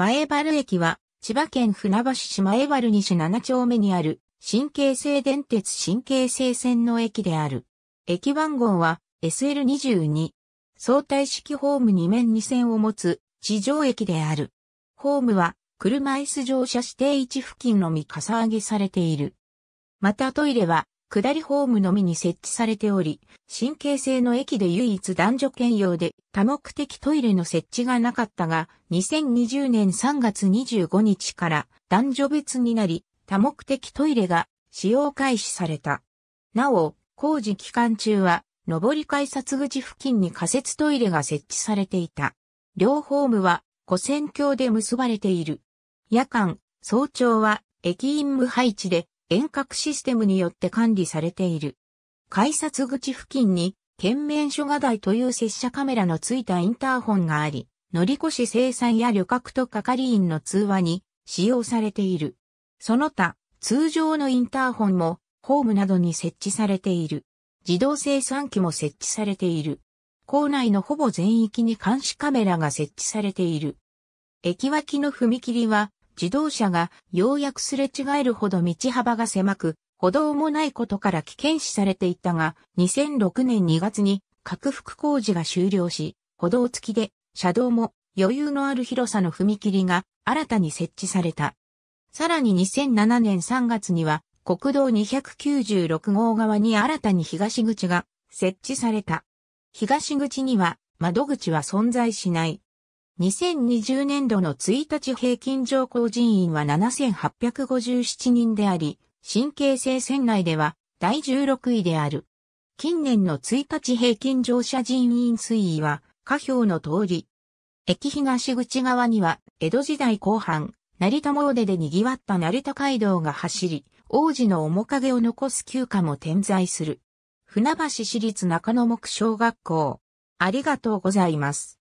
前原駅は、千葉県船橋市前原西7丁目にある、新京成電鉄新京成線の駅である。駅番号は SL22。相対式ホーム2面2線を持つ地上駅である。ホームは車椅子乗車指定位置付近のみかさ上げされている。またトイレは下りホームのみに設置されており、神経性の駅で唯一男女兼用で多目的トイレの設置がなかったが、2020年3月25日から男女別になり、多目的トイレが使用開始された。なお、工事期間中は、上り改札口付近に仮設トイレが設置されていた。両ホームは、古線橋で結ばれている。夜間、早朝は、駅員無配置で、遠隔システムによって管理されている。改札口付近に、県面諸画台という接写カメラのついたインターホンがあり、乗り越し生産や旅客と係員の通話に使用されている。その他、通常のインターホンも、ホームなどに設置されている。自動生産機も設置されている。校内のほぼ全域に監視カメラが設置されている。駅脇の踏切は自動車がようやくすれ違えるほど道幅が狭く、歩道もないことから危険視されていたが、2006年2月に拡幅工事が終了し、歩道付きで車道も余裕のある広さの踏切が新たに設置された。さらに2007年3月には国道296号側に新たに東口が設置された。東口には窓口は存在しない。2020年度の1日平均上校人員は7857人であり、神経性船内では第16位である。近年の1日平均乗車人員推移は、下表の通り。駅東口側には、江戸時代後半、成田詣で賑わった成田街道が走り、王子の面影を残す休暇も点在する。船橋市立中野木小学校。ありがとうございます。